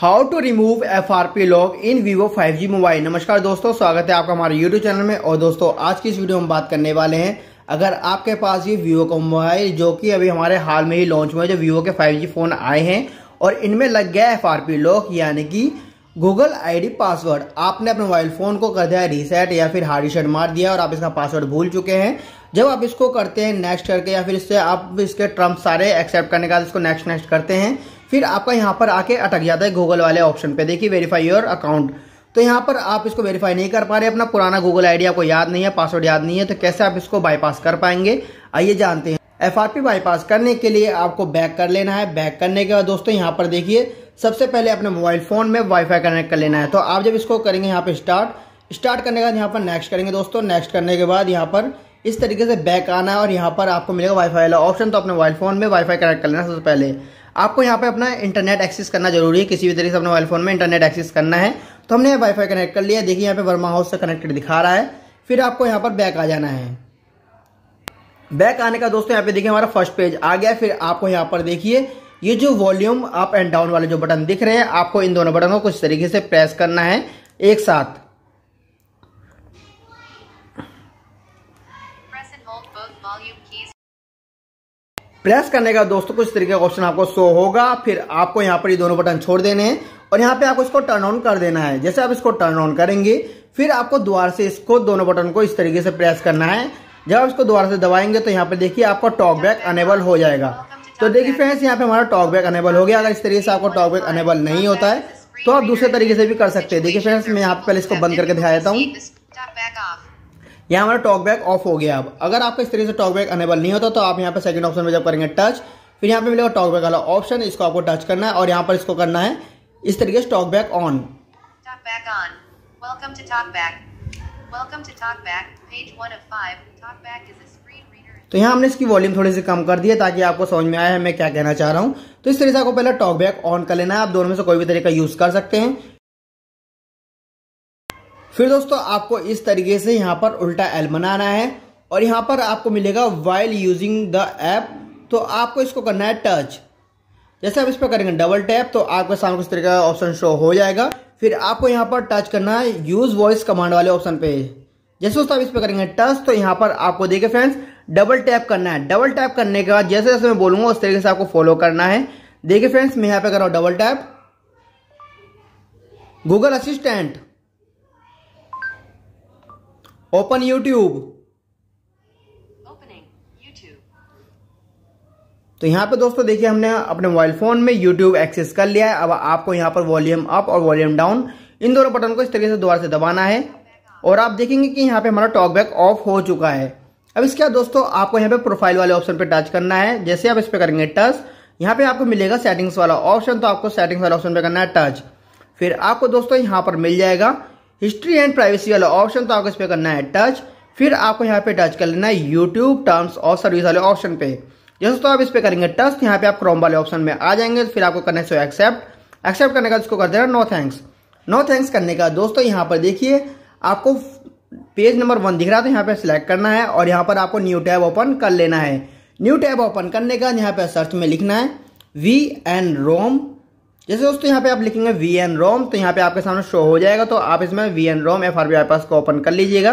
how to remove F R P log in Vivo G mobile नमस्कार दोस्तों स्वागत है आपका हमारे यूट्यूब चैनल में और दोस्तों आज की इस वीडियो में बात करने वाले हैं अगर आपके पास ये वीवो का मोबाइल जो कि अभी हमारे हाल में ही लॉन्च हुआ है जो वीवो के 5G फोन आए हैं और इनमें लग गया एफ आर पी लॉक यानी कि गूगल डी पासवर्ड आपने अपने मोबाइल फ़ोन को कर दिया रीसेट या फिर हार्ड रिसेट मार दिया और आप इसका पासवर्ड भूल चुके हैं जब आप इसको करते हैं नेक्स्ट करके या फिर इससे आप इसके ट्रम्प सारे एक्सेप्ट करने के बाद इसको नेक्स्ट नेक्स्ट करते हैं फिर आपका यहाँ पर आके अटक जाता है गूगल वाले ऑप्शन पे देखिए वेरीफाई योर अकाउंट तो यहाँ पर आप इसको वेरीफाई नहीं कर पा रहे अपना पुराना गूगल आईडी आपको याद नहीं है पासवर्ड याद नहीं है तो कैसे आप इसको बाईपास कर पाएंगे आइए जानते हैं एफ बाईपास करने के लिए आपको बैक कर लेना है बैक करने के बाद दोस्तों यहाँ पर देखिए सबसे पहले अपने मोबाइल फ़ोन में वाईफाई कनेक्ट कर लेना है तो आप जब इसको करेंगे यहाँ पर स्टार्ट स्टार्ट करने के बाद यहाँ पर नेक्स्ट करेंगे दोस्तों नेक्स्ट करने के बाद यहाँ पर इस तरीके से बैक आना है और यहाँ पर आपको मिलेगा वाईफाई वाला ऑप्शन तो अपने मोबाइल फ़ोन में वाईफाई कनेक्ट कर लेना सबसे पहले आपको यहाँ पे अपना इंटरनेट एक्सेस करना जरूरी है किसी भी तरीके से अपने मोबाइल फोन में इंटरनेट एक्सेस करना है तो हमने वाईफाई कनेक्ट कर लिया देखिए यहाँ पे वर्मा हाउस से कनेक्टेड दिखा रहा है फिर आपको यहाँ पर बैक आ जाना है बैक आने का दोस्तों यहाँ पे देखिए हमारा फर्स्ट पेज आ गया फिर आपको यहाँ पर देखिए ये जो वॉल्यूम अप एंड डाउन वाले जो बटन दिख रहे हैं आपको इन दोनों बटन को कुछ तरीके से प्रेस करना है एक साथ प्रेस करने का दोस्तों कुछ तरीके का ऑप्शन आपको शो होगा फिर आपको यहाँ पर ये दोनों बटन छोड़ देने हैं और यहाँ पे आपको इसको टर्न ऑन कर देना है जैसे आप इसको टर्न ऑन करेंगे फिर आपको दोबारा से इसको दोनों बटन को इस तरीके से प्रेस करना है जब आप इसको दोबारा से दबाएंगे तो यहाँ पे देखिए आपका टॉक बैक अनेबल हो जाएगा तो देखिए फ्रेंड्स यहाँ पे हमारा टॉक बैक अनेबल हो गया अगर इस तरीके से आपको टॉक बैक अनेबल नहीं होता है तो आप दूसरे तरीके से भी कर सकते हैं देखिए फ्रेंड्स मैं यहाँ पे पहले इसको बंद करके दिखा देता हूँ यहाँ हमारा टॉकबैक ऑफ हो गया अब अगर आपका इस तरीके से टॉकबैक अनेबल नहीं होता तो आप यहाँ पर सेकंड ऑप्शन में जब करेंगे टच फिर यहाँ पे मिलेगा टॉकबैक वाला ऑप्शन इसको आपको टच करना है और यहाँ पर इसको करना है इस तरीके से टॉकबैक ऑन तो यहाँ हमने इसकी वॉल्यूम थोड़ी सी कम कर दी है ताकि आपको समझ में आया है मैं क्या कहना चाह रहा हूँ तो इस तरीके से आपको पहले टॉकबैक ऑन कर लेना है आप दोनों में से कोई भी तरीका यूज कर सकते हैं फिर दोस्तों आपको इस तरीके से यहाँ पर उल्टा एल बनाना है और यहाँ पर आपको मिलेगा वाइल यूजिंग द ऐप तो आपको इसको करना है टच जैसे आप इस पर करेंगे डबल टैप तो आपके सामने कुछ तरीके का ऑप्शन शो हो जाएगा फिर आपको यहाँ पर टच करना है यूज़ वॉइस कमांड वाले ऑप्शन पे जैसे दोस्तों आप इस पर करेंगे टच तो यहाँ पर आपको देखे फ्रेंड्स डबल टैप करना है डबल टैप करने के बाद जैसे जैसे मैं बोलूंगा उस तरीके से आपको फॉलो करना है देखिए फ्रेंड्स मैं यहाँ पे कर रहा हूँ double tap Google assistant open YouTube तो यहाँ पे दोस्तों देखिए हमने अपने मोबाइल फोन में यूट्यूब एक्सेस कर लिया है अब आपको यहाँ पर वॉल्यूम अप और वॉल्यूम डाउन इन दोनों बटन को इस तरीके से दोबारा से दबाना है और आप देखेंगे कि यहाँ पे हमारा टॉक बैक ऑफ हो चुका है अब इसके बाद दोस्तों आपको यहाँ पे प्रोफाइल वाले ऑप्शन पे टच करना है जैसे आप इस पर करेंगे टच यहाँ पे आपको मिलेगा सेटिंग्स वाला ऑप्शन तो आपको सेटिंग्स वाले ऑप्शन पे करना है टच फिर आपको दोस्तों यहाँ पर मिल जाएगा हिस्ट्री एंड प्राइवेसी वाला ऑप्शन तो आपको इस पर करना है टच फिर आपको यहाँ पे टच कर लेना है यूट्यूब टर्म्स और सर्विस वाले ऑप्शन पे जैसे तो आप इस पर करेंगे टच तो यहाँ पे आप क्रोम वाले ऑप्शन में आ जाएंगे फिर आपको करना है एक्सेप्ट एक्सेप्ट करने का इसको कर देना नो थैंक्स नो थैंक्स करने का दोस्तों यहाँ पर देखिए आपको पेज नंबर वन दिख रहा था तो यहाँ पे सिलेक्ट करना है और यहाँ पर आपको न्यू टैब ओपन कर लेना है न्यू टैब ओपन करने का यहाँ पे सर्च में लिखना है वी एन रोम जैसे दोस्तों यहाँ पे आप लिखेंगे वी एन रोम तो यहाँ पे आपके सामने शो हो जाएगा तो आप इसमें वी एन रोम एफ आर बी बाईपास को ओपन कर लीजिएगा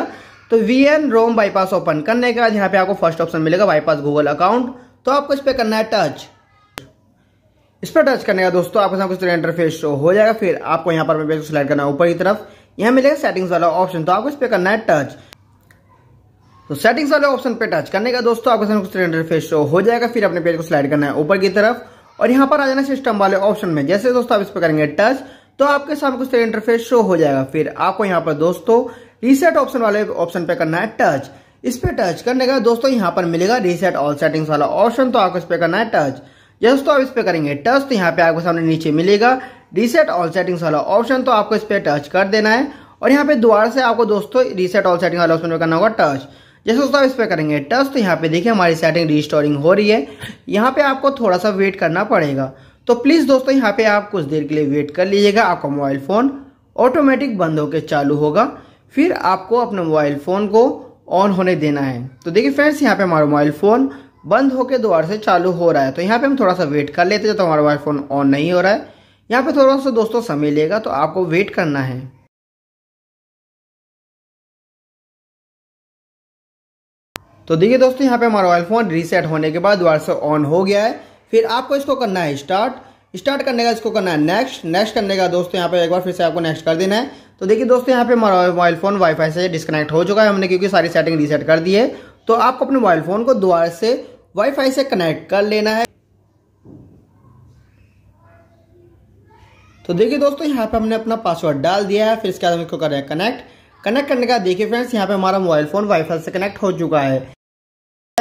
तो V N rom bypass open करने के बाद यहाँ पे आपको फर्स्ट ऑप्शन मिलेगा बाईपास गूगल अकाउंट तो आपको इस पर करना है टच इस पर टच करने का दोस्तों आपके सामने कुछ इंटरफेस शो हो जाएगा फिर आपको यहाँ पर सिलेक्ट करना है ऊपर की तरफ यहाँ मिलेगा सेटिंग्स वाला ऑप्शन तो आपको इस पर करना है टच तो सेटिंग्स वाले ऑप्शन पे टच करने का दोस्तों आपके सामने कुछ इंटरफेस शो हो जाएगा फिर अपने पेज को स्लाइड करना है ऊपर की तरफ और यहां पर आ जाना सिस्टम वाले ऑप्शन में जैसे दोस्तों आप इस पर करेंगे टच तो आपके सामने कुछ इंटरफेस शो हो जाएगा फिर आपको यहाँ पर दोस्तों रीसेट ऑप्शन वाले ऑप्शन पे करना है टच इस पर टच करने का दोस्तों यहाँ पर मिलेगा रीसेट ऑल सेटिंग्स वाला ऑप्शन तो आपको इस पे करना है टच दोस्तों आप इस पर करेंगे टच तो यहाँ पे आपको सामने नीचे मिलेगा रीसेट ऑल सेटिंग्स वाला ऑप्शन तो आपको इस पे टच कर देना है और यहाँ पे दोबारा से आपको दोस्तों रीसेट ऑल सेटिंग वाला ऑप्शन पे करना होगा टच जैसे दोस्तों आप इस पर करेंगे टच तो यहाँ पे देखिए हमारी सेटिंग रिस्टोरिंग हो रही है यहाँ पे आपको थोड़ा सा वेट करना पड़ेगा तो प्लीज़ दोस्तों यहाँ पे आप कुछ देर के लिए वेट कर लीजिएगा आपका मोबाइल फ़ोन ऑटोमेटिक बंद होकर चालू होगा फिर आपको अपने मोबाइल फ़ोन को ऑन होने देना है तो देखिए फ्रेंड्स यहाँ पे हमारा मोबाइल फ़ोन बंद होकर दोबारा से चालू हो रहा है तो यहाँ पे हम थोड़ा सा वेट कर लेते हैं तो हमारा मोबाइल फ़ोन ऑन नहीं हो रहा है यहाँ पे थोड़ा सा दोस्तों समय लेगा तो आपको वेट करना है तो देखिए दोस्तों यहाँ पे हमारा मोबाइल फ़ोन रीसेट होने के बाद दोबारा से ऑन हो गया है फिर आपको इसको करना है स्टार्ट स्टार्ट करने का इसको करना है नेक्स्ट नेक्स्ट करने का दोस्तों यहाँ पे एक बार फिर से आपको नेक्स्ट कर देना है तो देखिए दोस्तों यहाँ पे हमारा मोबाइल फ़ोन वाईफाई से डिस्कनेक्ट हो चुका है हमने क्योंकि सारी सेटिंग रीसेट कर दी है तो आपको अपने मोबाइल फ़ोन को दोबारा से वाईफाई से कनेक्ट कर लेना है तो देखिए दोस्तों यहाँ पे हमने अपना पासवर्ड डाल दिया है फिर इसके बाद हम इसको कर रहे हैं कनेक्ट कनेक्ट करने का देखिए फ्रेंड्स यहाँ पे हमारा मोबाइल फ़ोन वाईफाई से कनेक्ट हो चुका है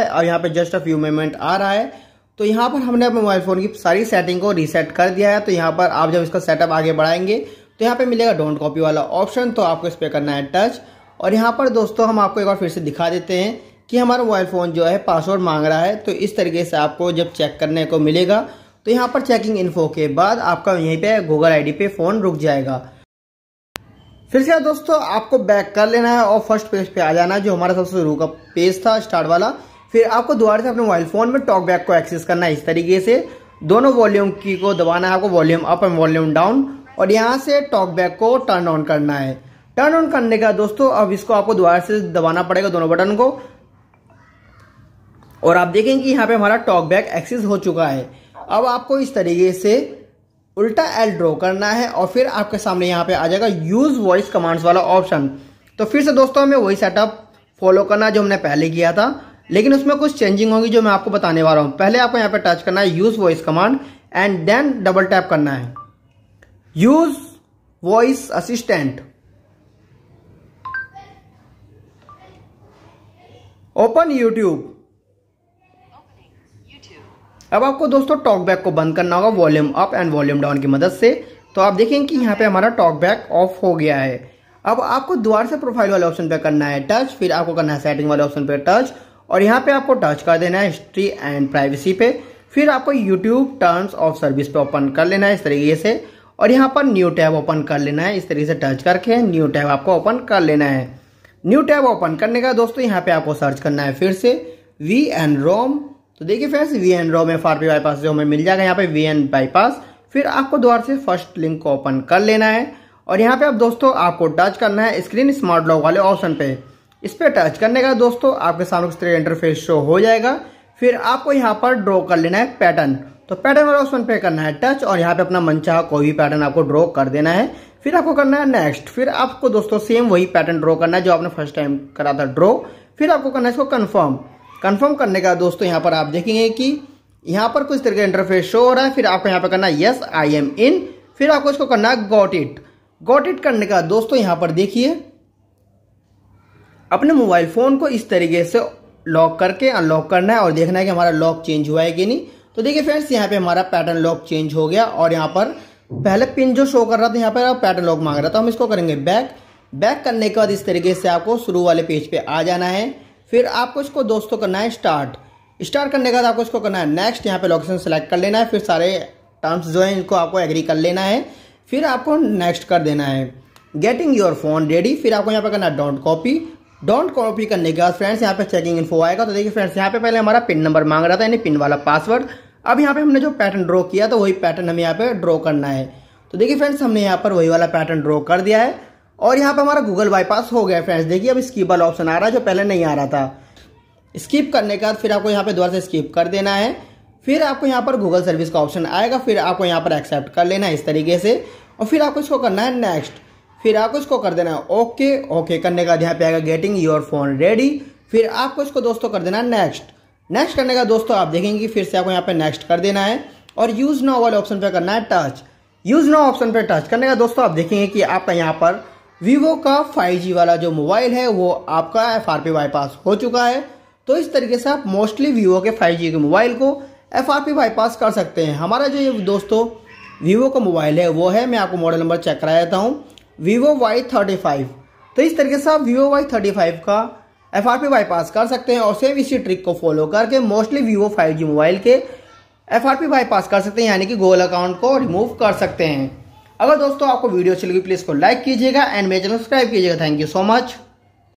और यहाँ पे जस्ट अ फ्यू मोमेंट आ रहा है तो यहाँ पर हमने अपने मोबाइल फ़ोन की सारी सेटिंग को रीसेट कर दिया है तो यहाँ पर आप जब इसका सेटअप आगे बढ़ाएंगे तो यहाँ पे मिलेगा डोंट कॉपी वाला ऑप्शन तो आपको इस पर करना है टच और यहाँ पर दोस्तों हम आपको एक बार फिर से दिखा देते हैं कि हमारा मोबाइल फ़ोन जो है पासवर्ड मांग रहा है तो इस तरीके से आपको जब चेक करने को मिलेगा तो यहाँ पर चेकिंग इन्फो के बाद आपका यहीं पर गूगल आई डी फ़ोन रुक जाएगा फिर से दोस्तों आपको बैक कर लेना है और फर्स्ट पेज पे आ जाना है जो हमारा सबसे रूका पेज था स्टार्ट वाला फिर आपको दोबारा से अपने मोबाइल फ़ोन में टॉक बैक को एक्सेस करना है इस तरीके से दोनों वॉल्यूम की को दबाना है आपको volume up and volume down और यहाँ से टॉक बैक को टर्न ऑन करना है टर्न ऑन करने का दोस्तों अब इसको आपको दोबारा से दबाना पड़ेगा दोनों बटन को और आप देखेंगे कि यहाँ पे हमारा टॉक बैक एक्सेस हो चुका है अब आपको इस तरीके से उल्टा एल ड्रॉ करना है और फिर आपके सामने यहाँ पे आ जाएगा यूज़ वॉइस कमांड्स वाला ऑप्शन तो फिर से दोस्तों हमें वही सेटअप फॉलो करना जो हमने पहले किया था लेकिन उसमें कुछ चेंजिंग होगी जो मैं आपको बताने वाला हूं पहले आपको यहां पर टच करना है use voice command and then double tap करना है use voice assistant open YouTube अब आपको दोस्तों टॉकबैक को बंद करना होगा volume up and volume down की मदद से तो आप देखेंगे कि यहां पे हमारा टॉकबैक ऑफ हो गया है अब आपको दोबारा से प्रोफाइल वाले ऑप्शन पे करना है टच फिर आपको करना है सेटिंग वाले ऑप्शन पे टच और यहाँ पे आपको टच कर देना है हिस्ट्री एंड प्राइवेसी पे फिर आपको यूट्यूब टर्म्स ऑफ सर्विस पे ओपन कर लेना है इस तरीके से और यहाँ पर न्यू टैब ओपन कर लेना है इस तरीके से टच करके न्यू टैब आपको ओपन कर लेना है न्यू टैब ओपन करने का दोस्तों यहाँ पे आपको सर्च करना है फिर से वी एन रोम तो देखिए फ्रेंड्स वी एन रोम एफ आर बाईपास जो हमें मिल जाएगा यहाँ पे वी एन बाईपास फिर आपको दोबारा से फर्स्ट लिंक को ओपन कर लेना है और यहाँ पे आप दोस्तों आपको टच करना है स्क्रीन स्मार्ट लॉक वाले ऑप्शन पे इस पर टच करने का दोस्तों आपके सामने कुछ तरह इंटरफेस शो हो जाएगा फिर आपको यहाँ पर ड्रॉ कर लेना है पैटर्न तो पैटर्न वाला ऑप्शन पे करना है टच और यहाँ पे अपना मनचाहा कोई भी पैटर्न आपको ड्रॉ कर देना है फिर आपको करना है नेक्स्ट फिर आपको दोस्तों सेम वही पैटर्न ड्रॉ करना है जो आपने फर्स्ट टाइम करा था ड्रॉ फिर आपको करना है इसको कन्फर्म कन्फर्म करने का दोस्तों यहाँ पर आप देखेंगे कि यहाँ पर कुछ तरह का इंटरफेस शो हो रहा है फिर आपको यहाँ पर करना है यस आई एम इन फिर आपको इसको करना है गॉट इट गॉट इट करने का दोस्तों यहाँ पर देखिए अपने मोबाइल फ़ोन को इस तरीके से लॉक करके अनलॉक करना है और देखना है कि हमारा लॉक चेंज हुआ है कि नहीं तो देखिए फ्रेंड्स यहाँ पे हमारा पैटर्न लॉक चेंज हो गया और यहाँ पर पहले पिन जो शो कर रहा था यहाँ पर पैटर्न लॉक मांग रहा था तो हम इसको करेंगे बैक बैक करने के बाद इस तरीके से आपको शुरू वाले पेज पे आ जाना है फिर आपको इसको दोस्तों करना है स्टार्ट स्टार्ट करने के बाद आपको इसको करना है नेक्स्ट यहाँ पे लोकेशन सेलेक्ट कर लेना है फिर सारे टर्म्स जो हैं इनको आपको एग्री कर लेना है फिर आपको नेक्स्ट कर देना है गेटिंग योर फोन रेडी फिर आपको यहाँ पर करना है डोंट कॉपी डोंट कॉपी करने के बाद फ्रेंड्स यहाँ पे चेकिंग इन्फो आएगा तो देखिए फ्रेंड्स यहाँ पे पहले हमारा पिन नंबर मांग रहा था यानी पिन वाला पासवर्ड अब यहाँ पे हमने जो पैटर्न ड्रॉ किया तो वही पैटर्न हमें यहाँ पे ड्रॉ करना है तो देखिए फ्रेंड्स हमने यहाँ पर वही वाला पैटर्न ड्रॉ कर दिया है और यहाँ पर हमारा गूगल बाईपास हो गया फ्रेंड्स देखिए अब स्कीप वाला ऑप्शन आ रहा है जो पहले नहीं आ रहा था स्किप करने के बाद फिर आपको यहाँ पे दोबारा से स्किप कर देना है फिर आपको यहाँ पर गूगल सर्विस का ऑप्शन आएगा फिर आपको यहाँ पर एक्सेप्ट कर लेना है इस तरीके से और फिर आपको इसको करना है नेक्स्ट फिर आपको इसको कर देना है ओके ओके करने का यहाँ पे आएगा गेटिंग योर फोन रेडी फिर आपको इसको दोस्तों कर देना है नेक्स्ट नेक्स्ट करने का दोस्तों आप देखेंगे कि फिर से आपको यहाँ पे नेक्स्ट कर देना है और यूज़ नो वाले ऑप्शन पे करना है टच यूज़ नो ऑप्शन पे टच करने का दोस्तों आप देखेंगे कि आपका यहाँ पर वीवो का फाइव वाला जो मोबाइल है वो आपका एफ आर बाईपास हो चुका है तो इस तरीके से आप मोस्टली वीवो के फाइव के मोबाइल को एफ आर बाईपास कर सकते हैं हमारा जो ये दोस्तों वीवो का मोबाइल है वो है मैं आपको मॉडल नंबर चेक करा देता हूँ वीवो वाई थर्टी फाइव तो इस तरीके से आप वीवो वाई थर्टी फाइव का एफ आर पी बाईपास कर सकते हैं और सेम इसी ट्रिक को फॉलो करके mostly Vivo five G mobile के एफ आर पी बाईपास कर सकते हैं यानी कि गोल अकाउंट को रिमूव कर सकते हैं अगर दोस्तों आपको वीडियो अच्छी लगी प्लीज़ को लाइक कीजिएगा एंड मेरे चैनल सब्सक्राइब कीजिएगा थैंक यू सो मच